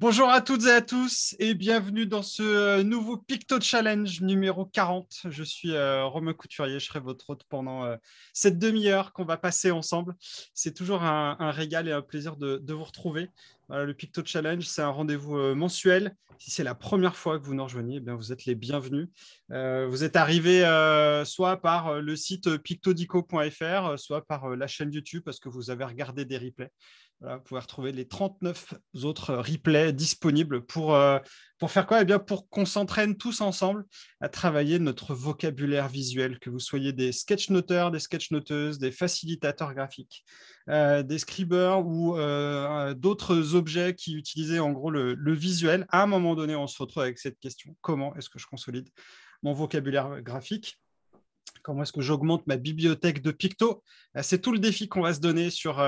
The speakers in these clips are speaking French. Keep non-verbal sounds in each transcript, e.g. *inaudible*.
Bonjour à toutes et à tous et bienvenue dans ce euh, nouveau Picto Challenge numéro 40. Je suis euh, Romain Couturier, je serai votre hôte pendant euh, cette demi-heure qu'on va passer ensemble. C'est toujours un, régal et un plaisir de, vous retrouver. le Picto Challenge, c'est un rendez-vous mensuel. Si c'est la première fois que vous nous rejoignez, eh bien, vous êtes les bienvenus. vous êtes arrivés soit par le site pictodico.fr, soit par la chaîne YouTube parce que vous avez regardé des replays vous pouvez retrouver les 39 autres replays disponibles pour, euh, pour faire quoi Eh bien, pour qu'on s'entraîne tous ensemble à travailler notre vocabulaire visuel, que vous soyez des sketchnoteurs, des sketchnoteuses, des facilitateurs graphiques, euh, des scribeurs ou euh, d'autres objets qui utilisaient en gros le, le visuel. À un moment donné, on se retrouve avec cette question comment est-ce que je consolide mon vocabulaire graphique Comment est-ce que j'augmente ma bibliothèque de Picto bah, C'est tout le défi qu'on va se donner sur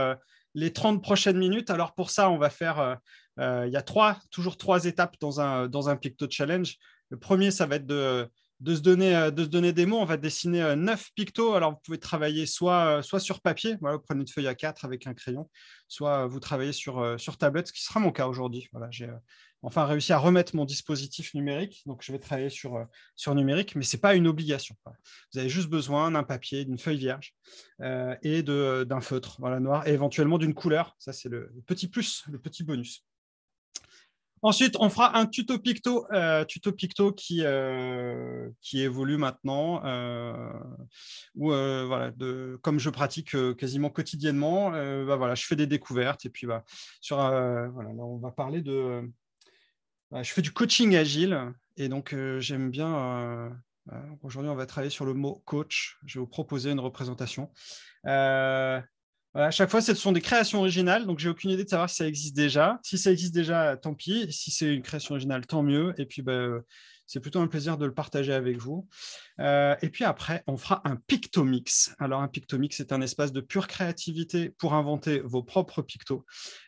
les 30 prochaines minutes. Alors pour ça, on va faire, euh, euh, il y a trois, toujours trois étapes dans un, dans un Picto Challenge. Le premier, ça va être de, de, se donner, euh, de se donner des mots. On va dessiner neuf pictos. Alors vous pouvez travailler soit, soit sur papier, voilà, vous prenez une feuille à 4 avec un crayon, soit vous travaillez sur, sur tablette, ce qui sera mon cas aujourd'hui. Voilà, j'ai enfin réussi à remettre mon dispositif numérique. Donc, je vais travailler sur, euh, sur numérique, mais ce n'est pas une obligation. Vous avez juste besoin d'un papier, d'une feuille vierge euh, et d'un feutre voilà, noir et éventuellement d'une couleur. Ça, c'est le, petit plus, le petit bonus. Ensuite, on fera un tuto picto, euh, tuto picto qui, qui évolue maintenant, voilà, de, comme je pratique quasiment quotidiennement, bah, voilà, je fais des découvertes et puis bah, sur, on va parler de je fais du coaching agile et donc euh, j'aime bien. Euh, euh, aujourd'hui, on va travailler sur le mot coach. Je vais vous proposer une représentation. à chaque fois, ce sont des créations originales, donc j'ai aucune idée de savoir si ça existe déjà. Si ça existe déjà, tant pis. Si c'est une création originale, tant mieux. Et puis, ben, c'est plutôt un plaisir de le partager avec vous. Euh, et puis après, on fera un Pictomix. Alors, un Pictomix, c'est un espace de pure créativité pour inventer vos propres pictos.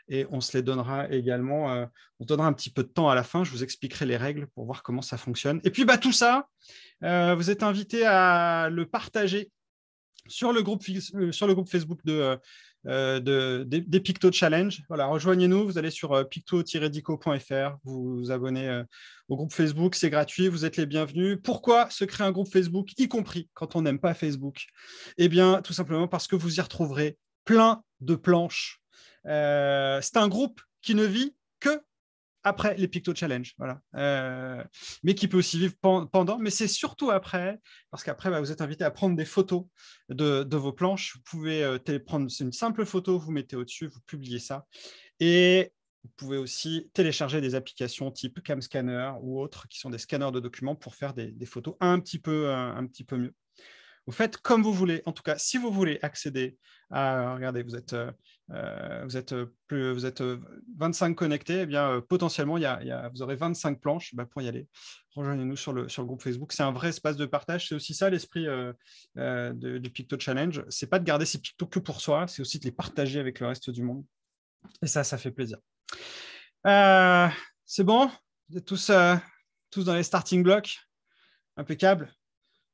Et on se les donnera également. Euh, on donnera un petit peu de temps à la fin. Je vous expliquerai les règles pour voir comment ça fonctionne. Et puis, bah, tout ça, euh, vous êtes invités à le partager sur le groupe, sur le groupe Facebook de euh, de, des, des, Picto Challenge. Voilà, rejoignez-nous, vous allez sur euh, picto-dico.fr, vous vous abonnez euh, au groupe Facebook, c'est gratuit, vous êtes les bienvenus. Pourquoi se créer un groupe Facebook, y compris quand on n'aime pas Facebook Eh bien, tout simplement parce que vous y retrouverez plein de planches. c'est un groupe qui ne vit que après les Picto Challenge, voilà. Euh, mais qui peut aussi vivre pendant, mais c'est surtout après, parce qu'après, bah, vous êtes invité à prendre des photos de, vos planches. Vous pouvez euh, prendre une simple photo, vous mettez au-dessus, vous publiez ça. Et vous pouvez aussi télécharger des applications type Cam Scanner ou autres, qui sont des scanners de documents pour faire des, photos un petit peu, un petit peu mieux. Vous faites comme vous voulez. En tout cas, si vous voulez accéder à, regardez, vous êtes, euh, euh, vous êtes, euh, plus, vous êtes 25 connectés, eh bien, potentiellement, il y, vous aurez 25 planches bah, pour y aller. Rejoignez-nous sur le, sur groupe Facebook. C'est un vrai espace de partage. C'est aussi ça l'esprit du Picto Challenge. C'est pas de garder ces picto que pour soi, c'est aussi de les partager avec le reste du monde. Et ça, ça fait plaisir. c'est bon Vous êtes tous, tous dans les starting blocks Impeccable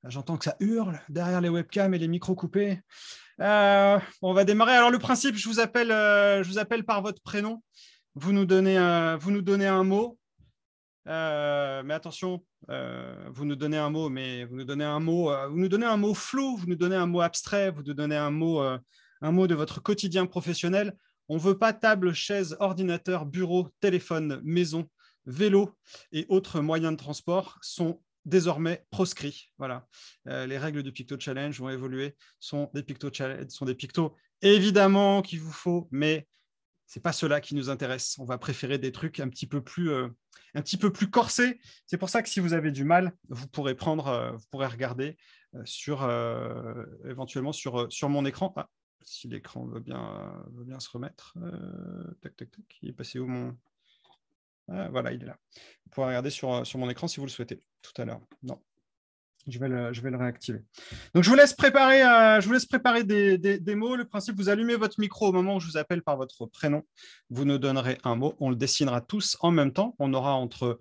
J'entends que ça hurle derrière les webcams et les micros coupés. Euh, on va démarrer. Alors le principe, je vous appelle, euh, je vous appelle par votre prénom. Vous nous donnez, euh, vous nous donnez un mot. mais attention, vous nous donnez un mot, mais vous nous donnez un mot, vous nous donnez un mot flou, vous nous donnez un mot abstrait, vous nous donnez un mot, un mot de votre quotidien professionnel. On ne veut pas table, chaise, ordinateur, bureau, téléphone, maison, vélo et autres moyens de transport sont désormais proscrit. Voilà. Euh, les règles du Picto Challenge vont évoluer, sont des Picto Challenge, sont des Picto évidemment qu'il vous faut, mais c'est pas cela qui nous intéresse. On va préférer des trucs un petit peu plus, euh, un petit peu plus corsés. C'est pour ça que si vous avez du mal, vous pourrez prendre, euh, vous pourrez regarder sur éventuellement sur, sur mon écran. Ah, si l'écran veut bien, bien se remettre. tac, tac, Il est passé où mon euh, voilà, il est là. Vous pouvez regarder sur, euh, sur mon écran si vous le souhaitez tout à l'heure. Non. Je vais, le, je vais le réactiver. Donc, je vous laisse préparer, euh, je vous laisse préparer des, des, mots. Le principe, vous allumez votre micro au moment où je vous appelle par votre prénom. Vous nous donnerez un mot. On le dessinera tous en même temps. On aura entre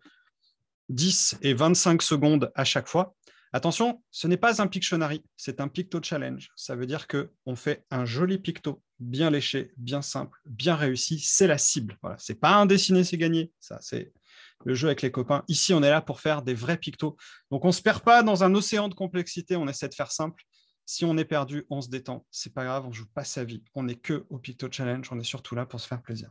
10 et 25 secondes à chaque fois. Attention, ce n'est pas un Pictionary, c'est un Picto Challenge. Ça veut dire qu'on fait un joli picto bien léché, bien simple, bien réussi, c'est la cible. Voilà, c'est pas un dessiné, c'est gagné. Ça, c'est le jeu avec les copains. Ici, on est là pour faire des vrais pictos. Donc, on se perd pas dans un océan de complexité. On essaie de faire simple. Si on est perdu, on se détend. C'est pas grave, on joue pas sa vie. On n'est que au Picto Challenge. On est surtout là pour se faire plaisir.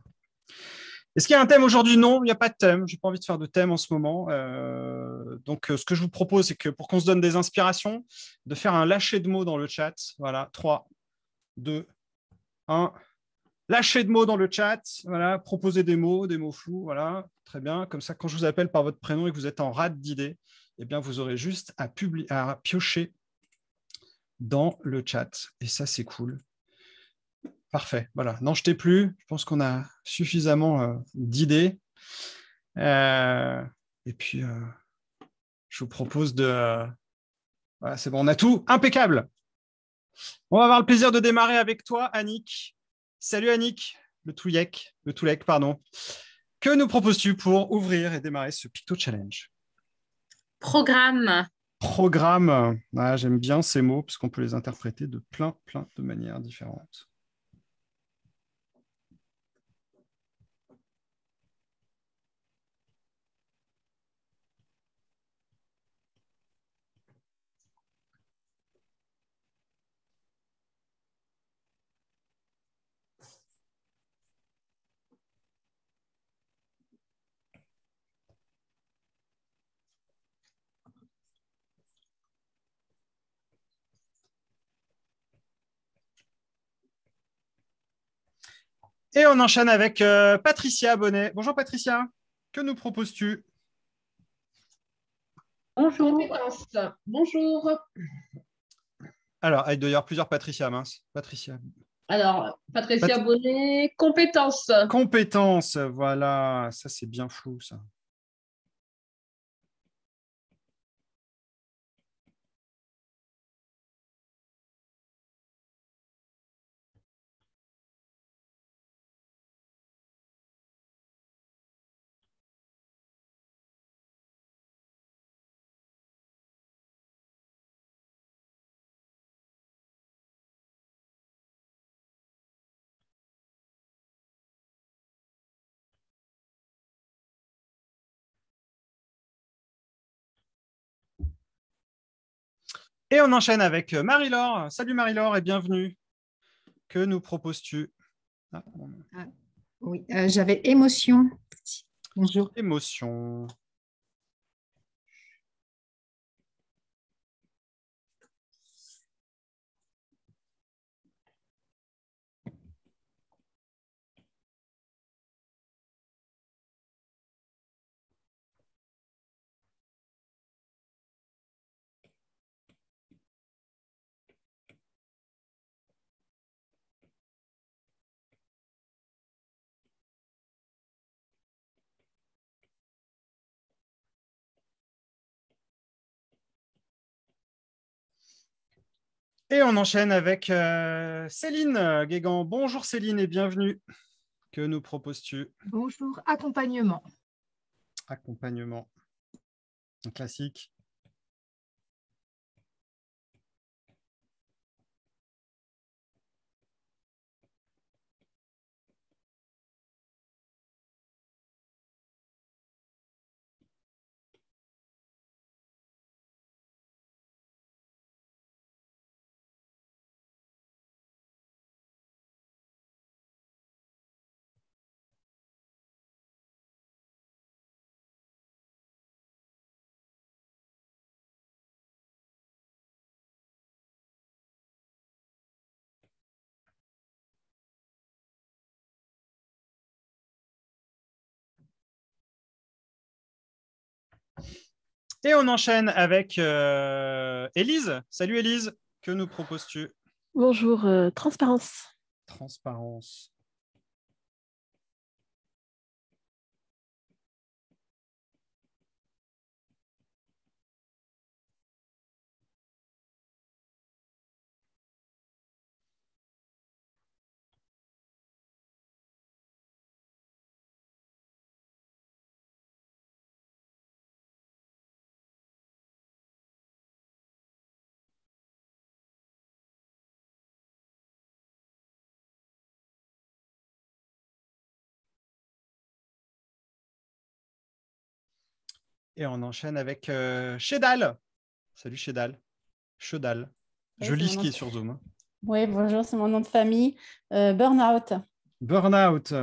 Est-ce qu'il y a un thème aujourd'hui Non, il n'y a pas de thème. Je n'ai pas envie de faire de thème en ce moment. Euh, donc, euh, ce que je vous propose, c'est que pour qu'on se donne des inspirations, de faire un lâcher de mots dans le chat. Voilà, 3, 2, un hein. Lâchez de mots dans le chat, voilà, des mots, des mots flous, voilà, très bien. Comme ça, quand je vous appelle par votre prénom et que vous êtes en rade d'idées, eh bien, vous aurez juste à, à piocher dans le chat. Et ça, c'est cool. Parfait. Voilà. N'en jetez plus. Je pense qu'on a suffisamment euh, d'idées. Euh, et puis, euh, je vous propose de. Voilà, c'est bon. On a tout. Impeccable. On va avoir le plaisir de démarrer avec toi, Annick. Salut Annick, le Touillec, le Toulek, pardon. Que nous proposes-tu pour ouvrir et démarrer ce Picto Challenge Programme. Programme. Ah, j'aime bien ces mots puisqu'on peut les interpréter de plein, plein de manières différentes. Et on enchaîne avec euh, Patricia Bonnet. Bonjour Patricia, que nous proposes-tu Bonjour. Bonjour. Alors, il doit y avoir plusieurs Patricia, mince. Patricia. Alors, Patricia Bonnet, compétences. Compétences, voilà. Ça, c'est bien flou, ça. Et on enchaîne avec euh, Marie-Laure. Salut Marie-Laure et bienvenue. Que nous proposes-tu ah, ah, Oui, euh, j'avais émotion. Bonjour. Émotion. Et on enchaîne avec euh, Céline euh, Guégan. Bonjour Céline et bienvenue. Que nous proposes-tu Bonjour, accompagnement. Accompagnement. classique. Et on enchaîne avec euh, Élise. Salut Élise, que nous proposes-tu Bonjour, euh, transparence. Transparence. Et on enchaîne avec euh, Chedal. Salut Chedal. Chedal. Je lis ce qui est sur Zoom. Hein. Oui, bonjour, c'est mon nom de famille. Euh, burnout. Burnout.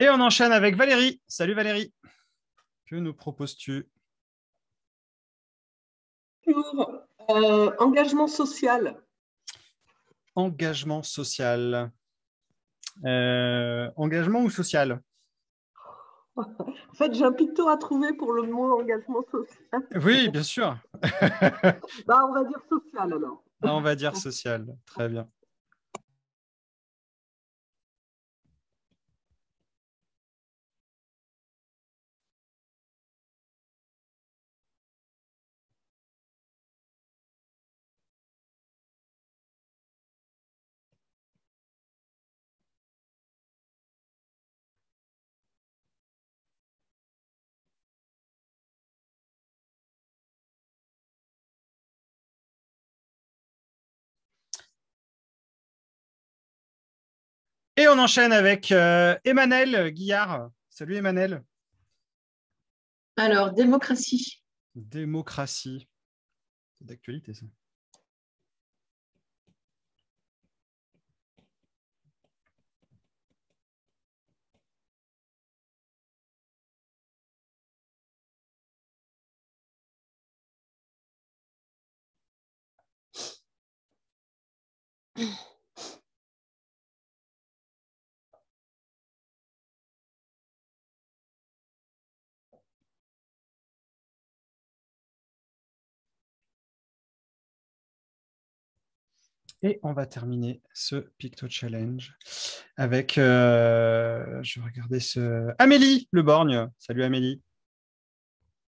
Et on enchaîne avec Valérie. Salut Valérie. Que nous proposes-tu Bonjour. Euh, engagement social. Engagement social. Euh, engagement ou social en fait, j'ai un picto à trouver pour le mot engagement social. Oui, bien sûr. *laughs* Bah, on va dire social alors. Ah, on va dire social, très bien. on enchaîne avec euh, Emmanuel Guillard. Salut Emmanuel. Alors, démocratie. Démocratie. C'est d'actualité ça. *clears throat* Et on va terminer ce Picto Challenge avec, euh, je vais regarder ce... Amélie Le Borgne. Salut Amélie.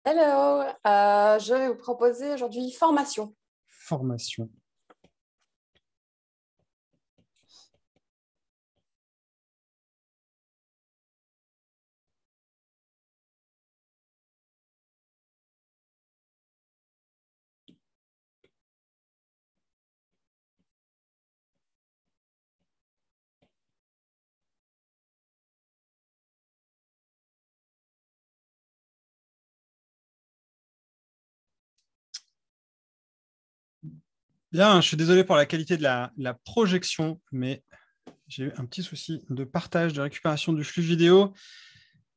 Hello, euh, je vais vous proposer aujourd'hui formation. Formation, Bien, je suis désolé pour la qualité de la, projection, mais j'ai eu un petit souci de partage, de récupération du flux vidéo.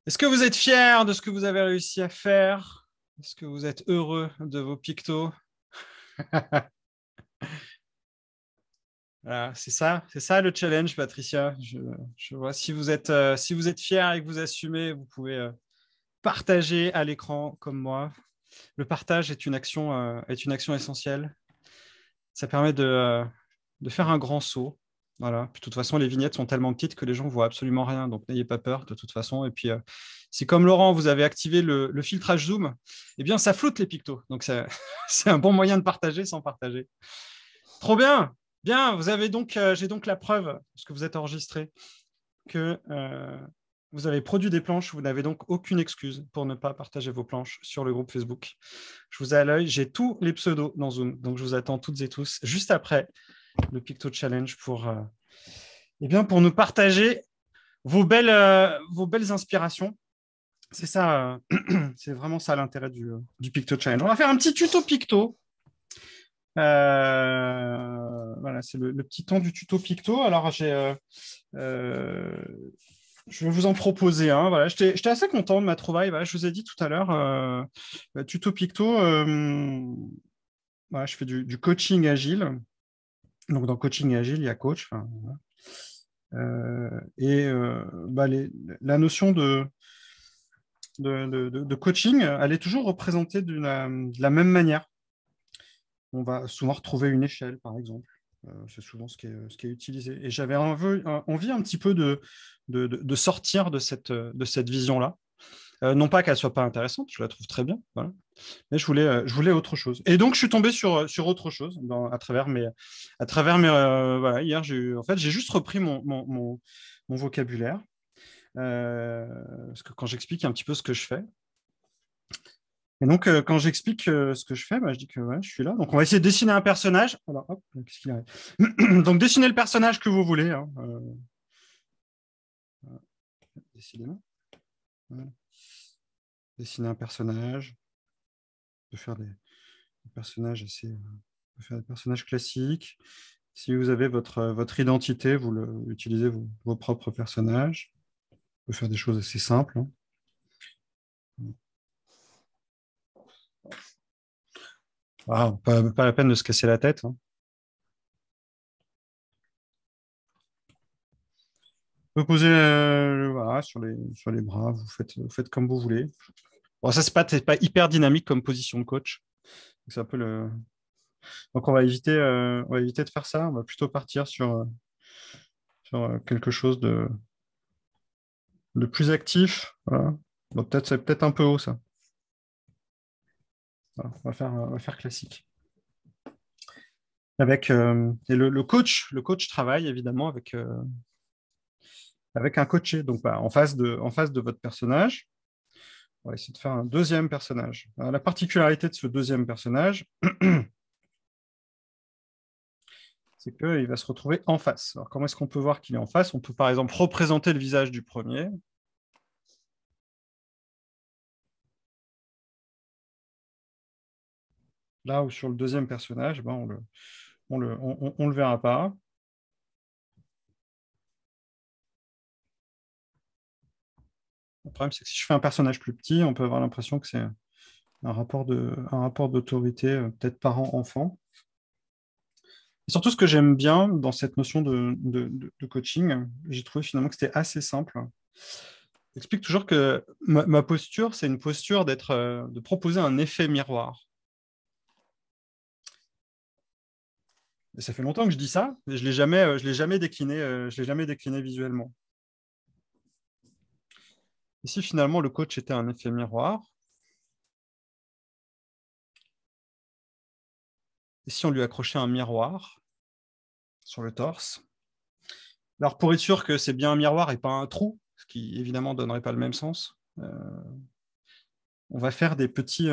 Est-ce que vous êtes fier de ce que vous avez réussi à faire Est-ce que vous êtes heureux de vos pictos *laughs* voilà, c'est ça, c'est ça le challenge, Patricia. Je, vois si vous êtes euh, si vous êtes fier et que vous assumez, vous pouvez euh, partager à l'écran comme moi. Le partage est une action euh, est une action essentielle ça permet de, faire un grand saut. Voilà. de toute façon, les vignettes sont tellement petites que les gens voient absolument rien. Donc n'ayez pas peur de toute façon. Et puis, euh, si comme Laurent, vous avez activé le, filtrage zoom, eh bien, ça floute les pictos. Donc *laughs* c'est un bon moyen de partager sans partager. Trop bien. Bien, vous avez donc, euh, j'ai donc la preuve, parce que vous êtes enregistré, que euh, vous avez produit des planches, vous n'avez donc aucune excuse pour ne pas partager vos planches sur le groupe Facebook. Je vous ai à l'œil, j'ai tous les pseudos dans Zoom, donc je vous attends toutes et tous juste après le Picto Challenge pour, euh, eh bien, pour nous partager vos belles, euh, vos belles inspirations. C'est ça, euh, *clears throat* c'est vraiment ça l'intérêt du, Picto Challenge. On va faire un petit tuto Picto. voilà, c'est le, petit temps du tuto Picto. Alors, j'ai je vais vous en proposer un. J'étais assez content de ma trouvaille. je vous ai dit tout à l'heure, euh, bah, tuto picto, euh, je fais du, coaching agile. Donc, dans coaching agile, il y a coach. Euh, et bah, la notion de, coaching, elle est toujours représentée de la, de la même manière. On va souvent retrouver une échelle, par exemple. Euh, c'est souvent ce qui, est, ce qui est utilisé. Et j'avais envie, euh, envie un petit peu de, de, de sortir de cette, euh, de cette vision-là. non pas qu'elle soit pas intéressante, je la trouve très bien, mais je voulais, je voulais autre chose. Et donc je suis tombé sur, sur autre chose à travers mes, à travers mes, hier j'ai en fait j'ai juste repris mon, mon, mon, mon vocabulaire parce que quand j'explique un petit peu ce que je fais, et donc, euh, quand j'explique euh, ce que je fais, bah, je dis que je suis là. Donc, on va essayer de dessiner un personnage. Alors, hop, qu'est-ce qu'il a *clears throat* Donc, dessinez le personnage que vous voulez. dessinez Euh... Dessinez un personnage. On peut faire des, personnages assez. Euh, classiques. Si vous avez votre, identité, vous utilisez vos, propres personnages. On peut faire des choses assez simples. Hein. Ah, pas, la peine de se casser la tête. On hein. Vous poser euh, sur, les, sur les bras, vous faites, vous faites comme vous voulez. Bon, ça, c'est pas, pas hyper dynamique comme position de coach. un le... Donc, on va, éviter, euh, on va éviter de faire ça. On va plutôt partir sur, euh, quelque chose de, plus actif. peut-être, c'est peut-être un peu haut, ça on, va faire, classique. Avec, euh, le, coach, le coach travaille évidemment avec, euh, avec un coaché, donc bah, en, face de, en face de votre personnage. On va essayer de faire un deuxième personnage. la particularité de ce deuxième personnage, *clears throat* c'est qu'il va se retrouver en face. Alors, comment est-ce qu'on peut voir qu'il est en face On peut par exemple représenter le visage du premier. Là où sur le deuxième personnage, ben, on le, le, verra pas. Le problème, c'est que si je fais un personnage plus petit, on peut avoir l'impression que c'est un rapport d'autorité, euh, peut-être parent-enfant. Et surtout, ce que j'aime bien dans cette notion de, coaching, j'ai trouvé finalement que c'était assez simple. J'explique toujours que ma, ma posture, c'est une posture d'être, euh, de proposer un effet miroir. ça fait longtemps que je dis ça, mais je ne euh, l'ai jamais, décliné, euh, je l'ai jamais décliné visuellement. Et si finalement le coach était un effet miroir Et si on lui accrochait un miroir sur le torse Alors pour être sûr que c'est bien un miroir et pas un trou, ce qui évidemment ne donnerait pas le même sens, euh, on va faire des petits,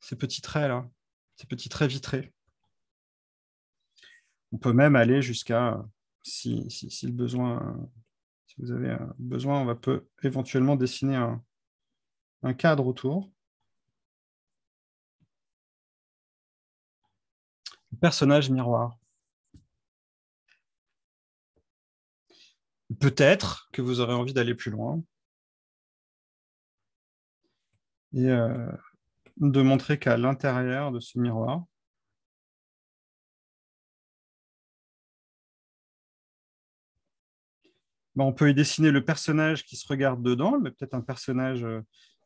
ces petits traits là, ces petits traits vitrés on peut même aller jusqu'à, euh, si, le besoin, euh, si vous avez besoin, on va peut éventuellement dessiner un, cadre autour. personnage miroir. Peut-être que vous aurez envie d'aller plus loin et euh, de montrer qu'à l'intérieur de ce miroir, Ben, on peut y dessiner le personnage qui se regarde dedans, mais peut-être un personnage euh,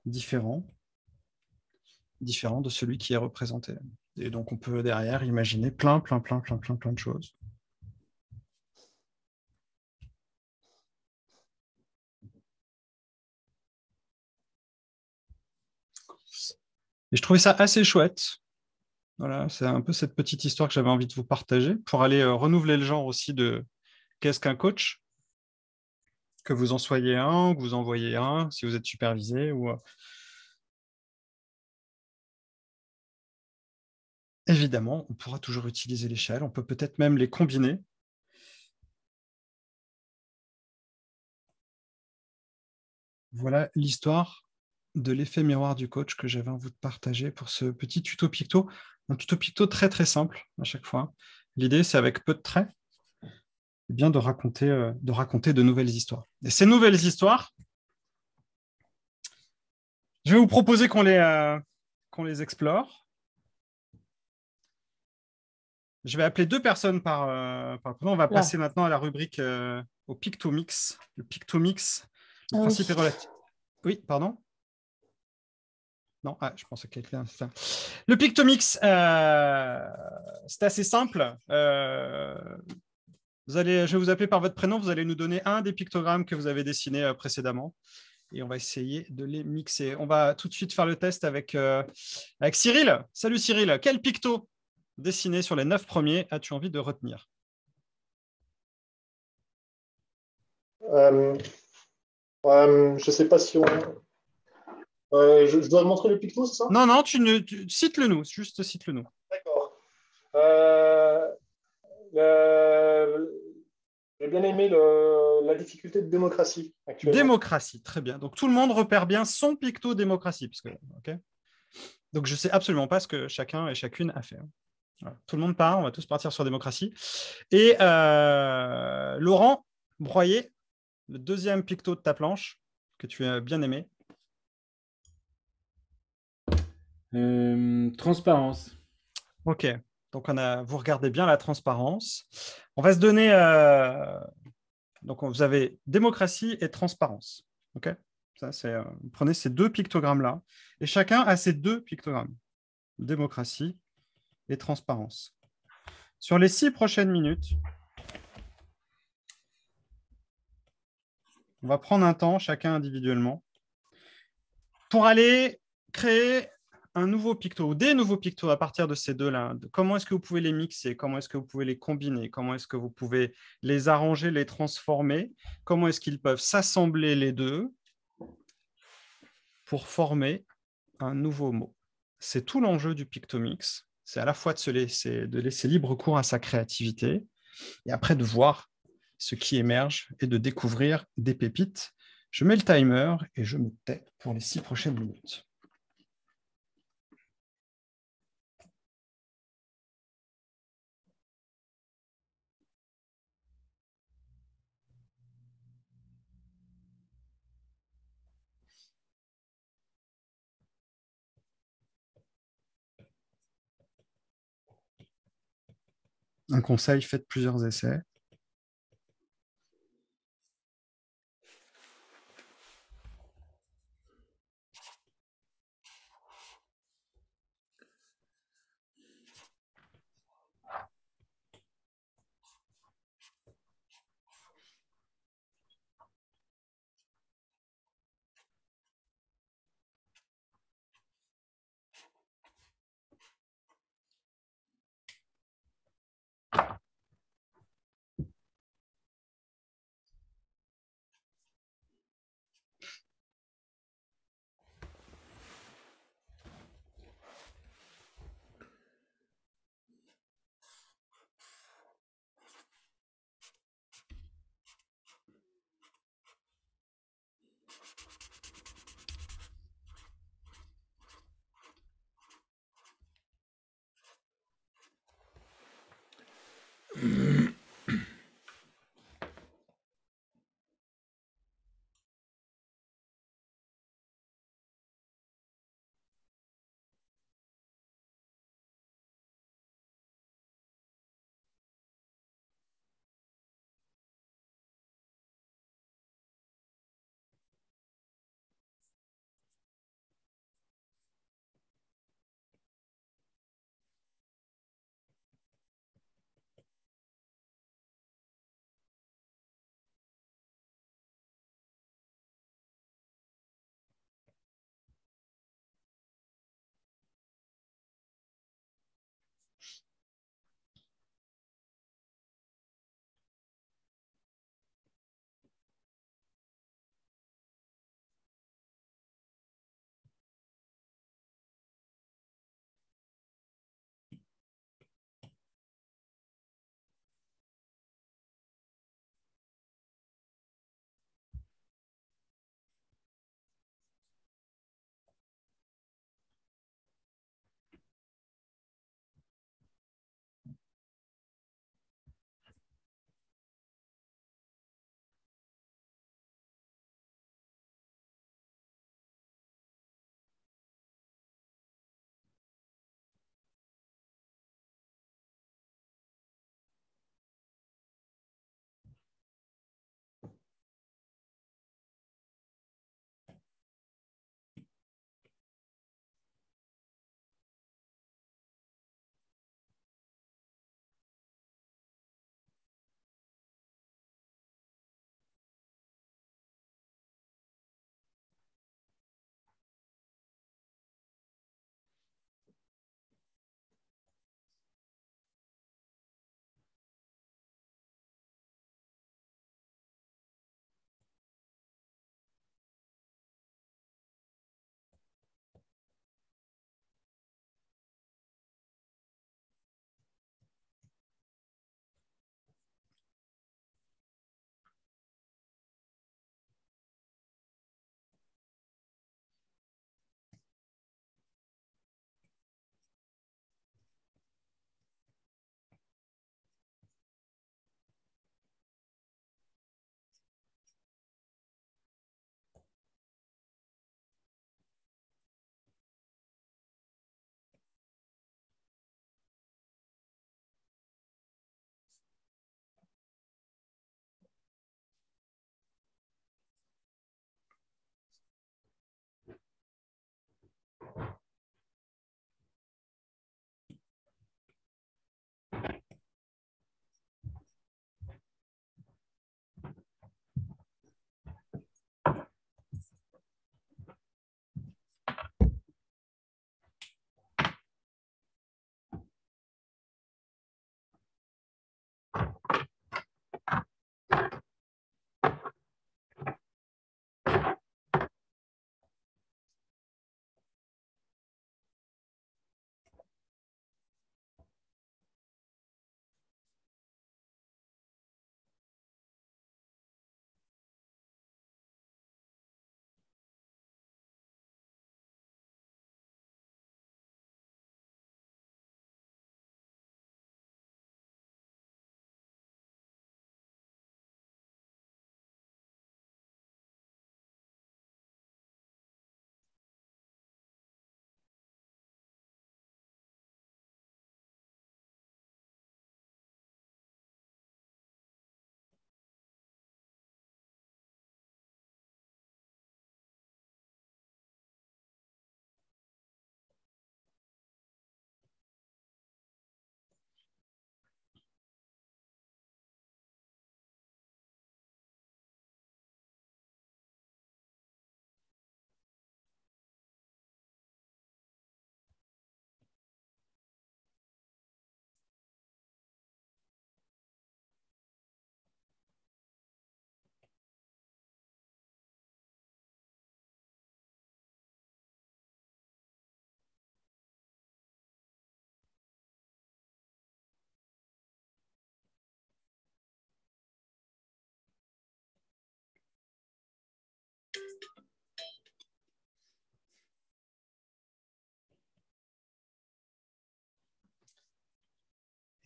différent, différent de celui qui est représenté. Et donc on peut derrière imaginer plein, plein, plein, plein, plein, plein de choses. Et je trouvais ça assez chouette. Voilà, c'est un peu cette petite histoire que j'avais envie de vous partager pour aller euh, renouveler le genre aussi de qu'est-ce qu'un coach que vous en soyez un, que vous envoyez un, si vous êtes supervisé ou. Euh. Évidemment, on pourra toujours utiliser l'échelle, on peut peut-être même les combiner. Voilà l'histoire de l'effet miroir du coach que j'avais envie de partager pour ce petit tuto picto. Un tuto picto très très simple à chaque fois. L'idée, c'est avec peu de traits, bien euh, de raconter, de nouvelles histoires. Et ces nouvelles histoires, je vais vous proposer qu'on les, euh, qu'on les explore. Je vais appeler deux personnes par, euh, On va passer maintenant à la rubrique au Pictomix. Le Pictomix, le ah principe est Oui, pardon non, ah, je pense que Le Pictomix, c'est assez simple allez, je vais vous appeler par votre prénom, vous allez nous donner un des pictogrammes que vous avez dessinés euh, précédemment et on va essayer de les mixer. On va tout de suite faire le test avec, euh, avec Cyril. Salut Cyril, quel picto dessiné sur les neuf premiers as-tu envie de retenir euh, Je ne sais pas si on... Je, dois montrer le picto, c'est ça Non, non, tu, ne, cite-le nous, juste cite-le nous. D'accord. Euh, j'ai bien aimé la difficulté de démocratie Démocratie, très bien. Donc tout le monde repère bien son picto démocratie. Ok. Donc je ne sais absolument pas ce que chacun et chacune a fait. Tout le monde part, on va tous partir sur démocratie. Et euh, Laurent Broyer, le deuxième picto de ta planche que tu as bien aimé. Euh, transparence. Ok. Donc, on a, vous regardez bien la transparence. On va se donner. Euh, donc, vous avez démocratie et transparence. OK ça, c'est, euh, vous prenez ces deux pictogrammes-là. Et chacun a ces deux pictogrammes démocratie et transparence. Sur les six prochaines minutes, on va prendre un temps, chacun individuellement, pour aller créer un nouveau picto ou des nouveaux pictos à partir de ces deux-là, comment est-ce que vous pouvez les mixer, comment est-ce que vous pouvez les combiner, comment est-ce que vous pouvez les arranger, les transformer, comment est-ce qu'ils peuvent s'assembler les deux pour former un nouveau mot. C'est tout l'enjeu du pictomix, c'est à la fois de, se laisser, de laisser libre cours à sa créativité et après de voir ce qui émerge et de découvrir des pépites. Je mets le timer et je me tais pour les six prochaines minutes. un conseil, faites plusieurs essais.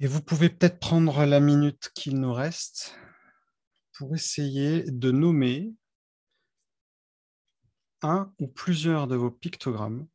Et vous pouvez peut-être prendre la minute qu'il nous reste pour essayer de nommer un ou plusieurs de vos pictogrammes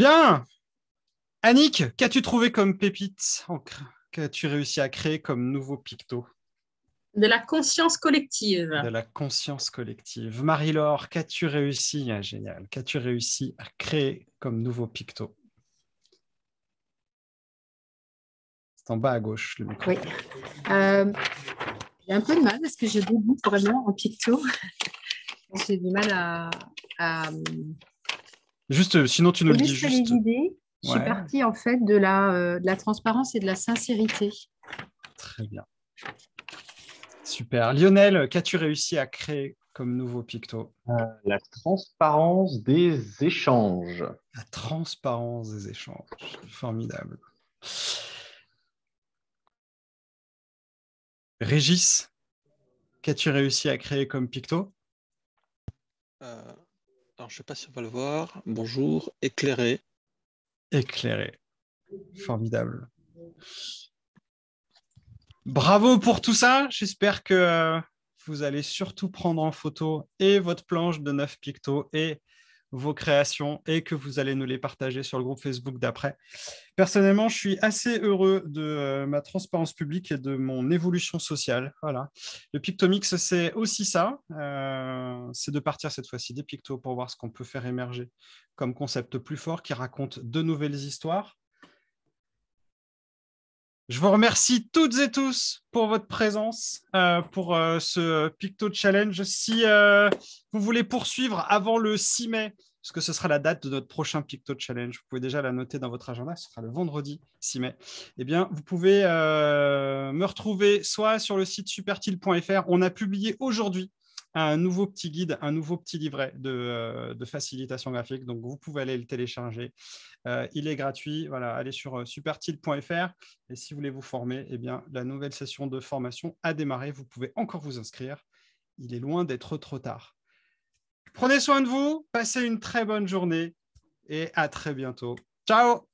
Bien. Annick, qu'as-tu trouvé comme pépite Qu'as-tu réussi à créer comme nouveau picto De la conscience collective. De la conscience collective. Marie-Laure, qu'as-tu réussi ah, Génial. Qu'as-tu réussi à créer comme nouveau picto C'est en bas à gauche le micro. Oui. Euh, j'ai un peu de mal parce que je débute vraiment en picto. *laughs* J'ai du mal à Juste, euh, sinon tu nous dis juste. Je suis partie en fait euh, de la, transparence et de la sincérité. Très bien. Super. Lionel, qu'as-tu réussi à créer comme nouveau picto euh, La transparence des échanges. La transparence des échanges. Formidable. Régis, qu'as-tu réussi à créer comme picto je ne sais pas si on va le voir. Bonjour, éclairé. Éclairé. Formidable. Bravo pour tout ça. J'espère que euh, vous allez surtout prendre en photo et votre planche de 9 pictos et vos créations et que vous allez nous les partager sur le groupe Facebook d'après. Personnellement, je suis assez heureux de euh, ma transparence publique et de mon évolution sociale. Voilà. Le Pictomix, c'est aussi ça. Euh, c'est de partir cette fois-ci des pictos pour voir ce qu'on peut faire émerger comme concept plus fort qui raconte de nouvelles histoires je vous remercie toutes et tous pour votre présence euh, pour euh, ce Picto Challenge. Si euh, vous voulez poursuivre avant le 6 mai, parce que ce sera la date de notre prochain Picto Challenge, vous pouvez déjà la noter dans votre agenda, ce sera le vendredi 6 mai. Eh bien, vous pouvez me retrouver soit sur le site supertil.fr, on a publié aujourd'hui un nouveau petit guide, un nouveau petit livret de, euh, facilitation graphique. Donc, vous pouvez aller le télécharger. Euh, il est gratuit. Voilà, allez sur euh, supertil.fr. Et si vous voulez vous former, eh bien, la nouvelle session de formation a démarré. Vous pouvez encore vous inscrire. Il est loin d'être trop tard. Prenez soin de vous, passez une très bonne journée et à très bientôt. Ciao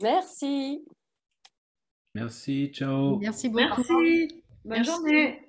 Merci. Merci, ciao. Merci beaucoup. Merci. Bonne journée.